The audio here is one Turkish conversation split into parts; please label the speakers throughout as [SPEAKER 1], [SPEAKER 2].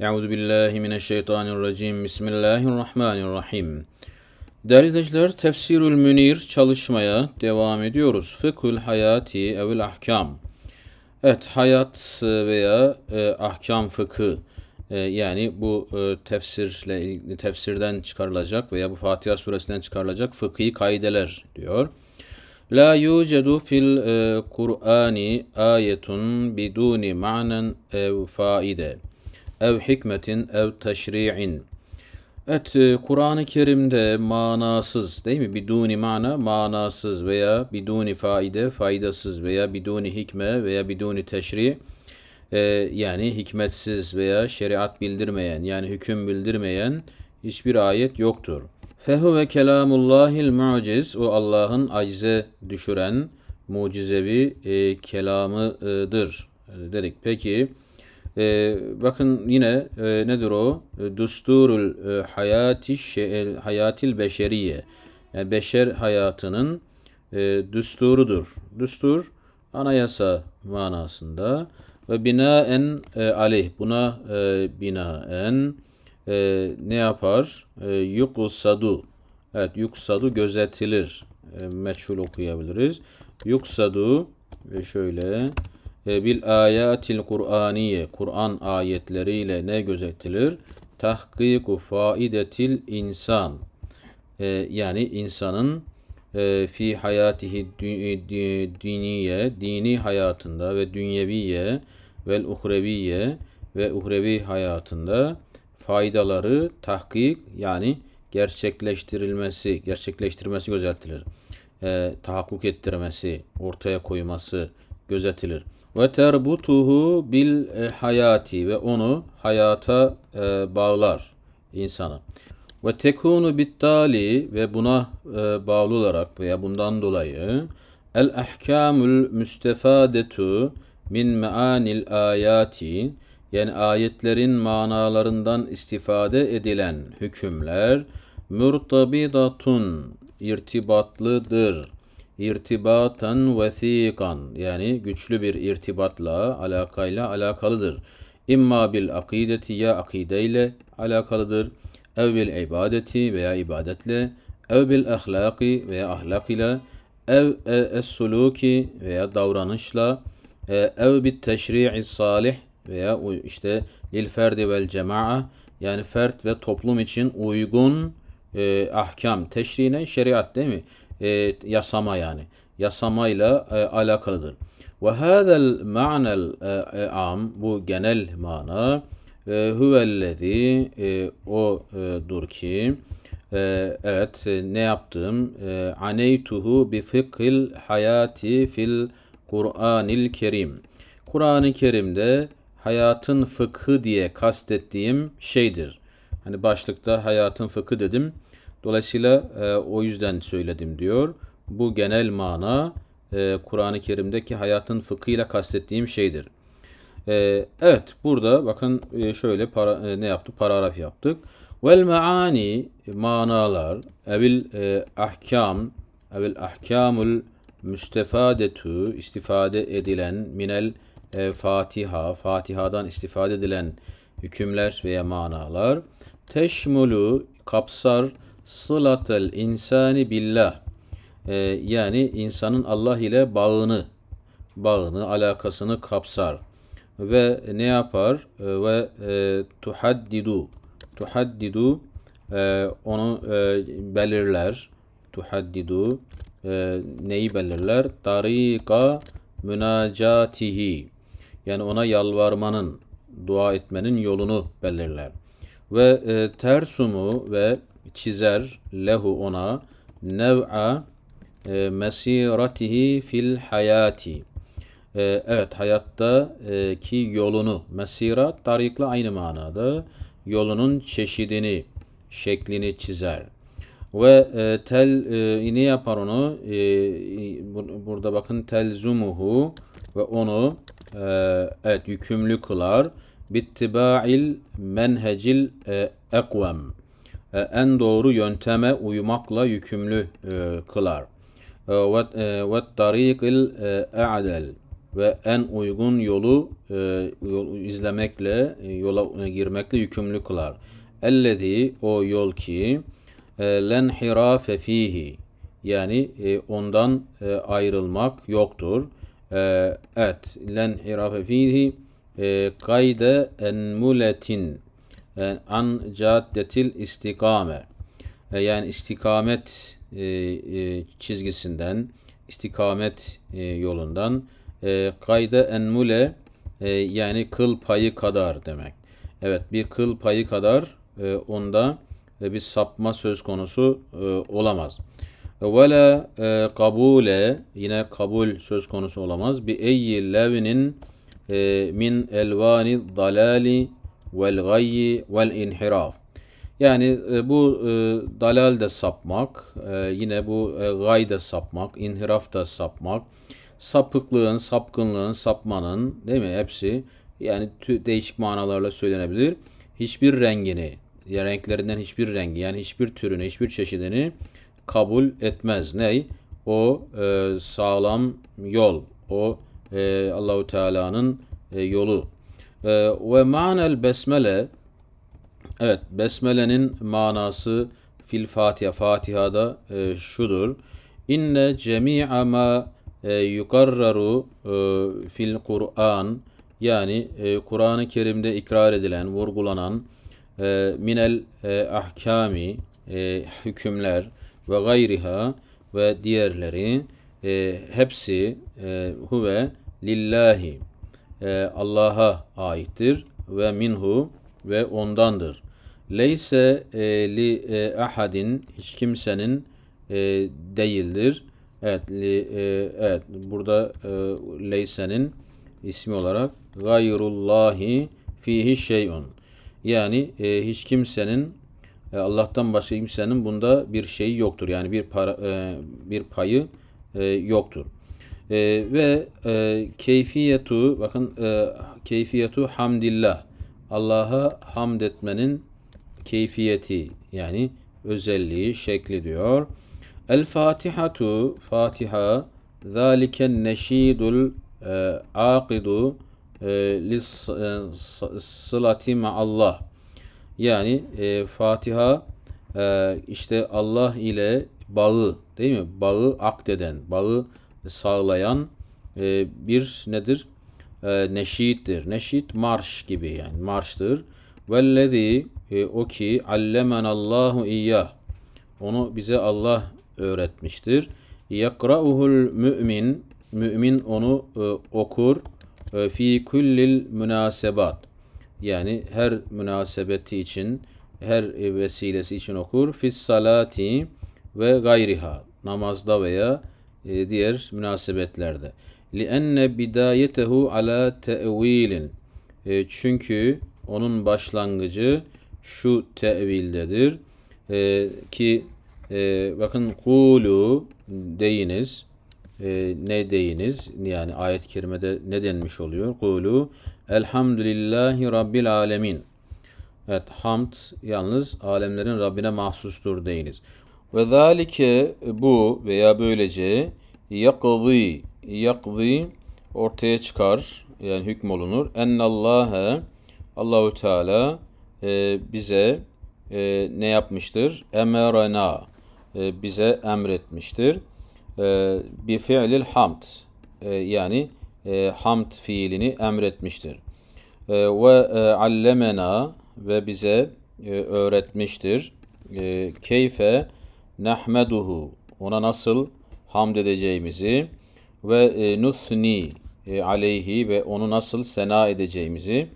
[SPEAKER 1] Euzu billahi mineşşeytanirracim. Bismillahirrahmanirrahim. Değerli izleyiciler, Tefsirül Münir çalışmaya devam ediyoruz. Fıkhül Hayati evl Ahkam. Evet, hayat veya e, ahkam fıkı e, yani bu e, tefsirle tefsirden çıkarılacak veya bu Fatiha suresinden çıkarılacak fıkhi kaideler diyor. La yucedu fil e, Kur'ani ayetun biduni ma'nen ev faide ev hikmetin ev teşri'in. Evet e, Kur'an-ı Kerim'de manasız değil mi? Biduni mana manasız veya biduni faide faydasız veya biduni hikme veya biduni teşri e, yani hikmetsiz veya şeriat bildirmeyen yani hüküm bildirmeyen hiçbir ayet yoktur. Fehu ve kelamullahil muciz o Allah'ın acize düşüren mucizevi e, kelamıdır dedik. Peki e, bakın yine e, nedir o? E, Dusturul e, hayati şe, hayatil beşeriye. Yani e, beşer hayatının e, düsturudur. Düstur anayasa manasında ve binaen e, aleyh buna e, binaen e, ne yapar? E, yuksadu. Evet yuksadu gözetilir. E, meçhul okuyabiliriz. Yuksadu ve şöyle bil ayatil Kur'aniye Kur'an ayetleriyle ne gözetilir? Tahkiku faidetil insan e, yani insanın e, fi hayatihi e, diniye dini hayatında ve dünyeviye ve uhreviye ve uhrevi hayatında faydaları tahkik yani gerçekleştirilmesi gerçekleştirmesi gözetilir. E, tahakkuk ettirmesi, ortaya koyması gözetilir. Ve terbutuhu bil e, hayati ve onu hayata e, bağlar insanı. Ve tekunu bittali ve buna e, bağlı olarak veya bundan dolayı el ahkamul müstefadetu min meanil ayati yani ayetlerin manalarından istifade edilen hükümler mürtabidatun irtibatlıdır irtibatan vesikan yani güçlü bir irtibatla, alakayla alakalıdır. İmma bil akideti ya akideyle alakalıdır. Ev bil ibadeti veya ibadetle. Ev bil ahlaki veya ahlak ile. Ev e, es-suluki veya davranışla. E, ev bil teşri'i salih veya işte lil ferdi vel cema'a yani fert ve toplum için uygun e, ahkam teşriğine şeriat değil mi? e, yasama yani yasamayla e, alakalıdır. Ve hâzel ma'nel e, e, am bu genel mana e, huvellezi e, o e, dur ki e, evet ne yaptım e, aneytuhu bi fıkhil hayati fil Kur'anil Kerim. Kur'an-ı Kerim'de hayatın fıkhı diye kastettiğim şeydir. Hani başlıkta hayatın fıkhı dedim. Dolayısıyla e, o yüzden söyledim diyor. Bu genel mana e, Kur'an-ı Kerim'deki hayatın fıkhıyla kastettiğim şeydir. E, evet burada bakın e, şöyle para, e, ne yaptık? Paragraf yaptık. Vel maani e, manalar evil e, ahkam evil ahkamul müstefadetu istifade edilen minel e, Fatiha, Fatiha'dan istifade edilen hükümler veya manalar teşmulu kapsar sılatel insani billah e, yani insanın Allah ile bağını bağını alakasını kapsar ve ne yapar e, ve e, tuhaddidu tuhaddidu e, onu e, belirler tuhaddidu e, neyi belirler tariqa münacatihi yani ona yalvarmanın dua etmenin yolunu belirler ve e, tersumu ve çizer lehu ona nev'a e, mesiratihi fil hayati. E, evet e, ki yolunu mesira tarikla aynı manada yolunun çeşidini şeklini çizer. Ve e, tel e, ne yapar onu? E, bu, burada bakın telzumuhu ve onu e, evet yükümlü kılar. Bittiba'il menhecil e, e, en doğru yönteme uymakla yükümlü e, kılar. E, ve tarikil a'del ve en uygun yolu izlemekle, yola girmekle yükümlü kılar. Ellezi o yol ki len lenhirafe fihi yani ondan ayrılmak yoktur. Et Evet, lenhirafe fihi kayde muletin e, an caddetil istikame yani istikamet e, e, çizgisinden istikamet e, yolundan kayda enmule yani kıl payı kadar demek. Evet bir kıl payı kadar onda bir sapma söz konusu olamaz. Ve la kabule yine kabul söz konusu olamaz. Bi eyyi levinin min elvani dalali vel gayyi vel inhiraf. Yani e, bu e, dalal de sapmak, e, yine bu e, gay da sapmak, inhiraf da sapmak, sapıklığın, sapkınlığın, sapmanın değil mi hepsi yani değişik manalarla söylenebilir. Hiçbir rengini, ya renklerinden hiçbir rengi yani hiçbir türünü, hiçbir çeşidini kabul etmez. Ney? O sağlam yol, o e, Allahu Teala'nın yolu ee, ve manel besmele Evet, besmelenin manası fil Fatiha Fatiha'da e, şudur. İnne cemi'a ma e, yukarraru e, fil Kur'an yani e, Kur'an-ı Kerim'de ikrar edilen, vurgulanan e, minel e, ahkami e, hükümler ve gayriha ve diğerleri e, hepsi e, huve lillahi e, Allah'a aittir ve minhu ve ondandır. Leyse e, li e, ahadin hiç kimsenin e, değildir. Evet, li, e, evet burada e, leysenin ismi olarak gayrullahi fihi şeyun. Yani e, hiç kimsenin e, Allah'tan başka kimsenin bunda bir şeyi yoktur. Yani bir para, e, bir payı e, yoktur. E, ve e, keyfiyetu bakın e, keyfiyetu hamdillah. Allah'a hamd etmenin keyfiyeti yani özelliği, şekli diyor. El Fatihatu Fatiha zaliken neşidul e, akidu e, lis e, Allah. Yani e, Fatiha e, işte Allah ile bağı değil mi? Bağı akdeden, bağı sağlayan e, bir nedir? E, neşittir. Neşit marş gibi yani marştır. Vellezî e, o ki allemenallahu iyyah. Onu bize Allah öğretmiştir. Yakra'uhul mümin. Mümin onu e, okur. E, fi kullil münasebat. Yani her münasebeti için, her vesilesi için okur. Fis salati ve gayriha. Namazda veya e, diğer münasebetlerde. لِأَنَّ بِدَايَتَهُ عَلَى تَأْوِيلٍ e, Çünkü onun başlangıcı şu tevildedir e, ki e, bakın kulu deyiniz e, ne deyiniz yani ayet-i kerimede ne denmiş oluyor? Kulu elhamdülillahi rabbil alemin. Evet hamd yalnız alemlerin Rabbine mahsustur deyiniz. Ve zalike bu veya böylece yakzi yakzi ortaya çıkar yani hükm hükmolunur. Ennallâhe Allahu Teala e, bize e, ne yapmıştır? Emerena e, bize emretmiştir. E, bi fi'lil hamd e, yani e, hamd fiilini emretmiştir. E, ve e, allemena ve bize e, öğretmiştir. E, keyfe nehmeduhu ona nasıl hamd edeceğimizi ve e, nusni e, aleyhi ve onu nasıl sena edeceğimizi,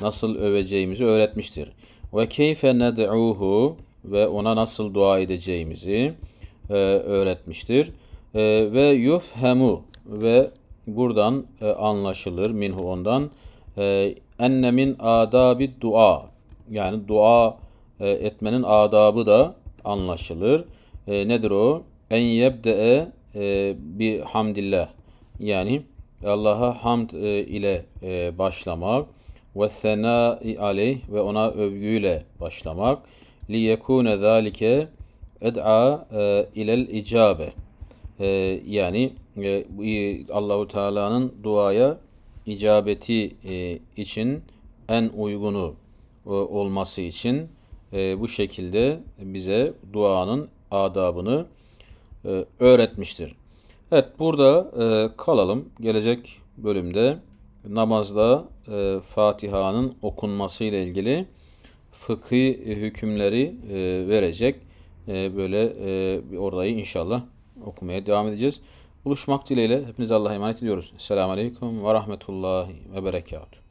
[SPEAKER 1] nasıl öveceğimizi öğretmiştir. Ve keyfe ned'uhu ve ona nasıl dua edeceğimizi e, öğretmiştir. E, ve yufhemu ve buradan e, anlaşılır minhu ondan e, enne min adabi dua yani dua e, etmenin adabı da anlaşılır e, nedir o? En yebde'e e, bi hamdillah. Yani Allah'a hamd e, ile e, başlamak ve sena aleyh ve ona övgüyle başlamak li yekune zalike ed'a e, ilel icabe. E, yani e, e, Allahu Teala'nın duaya icabeti için en uygunu olması için bu şekilde bize duanın adabını e, öğretmiştir. Evet burada e, kalalım. Gelecek bölümde namazda e, Fatiha'nın okunması ile ilgili fıkhi hükümleri e, verecek. böyle bir orayı inşallah okumaya devam edeceğiz. Buluşmak dileğiyle hepinize Allah'a emanet ediyoruz. Selamun Aleyküm ve Rahmetullahi ve Berekatuhu.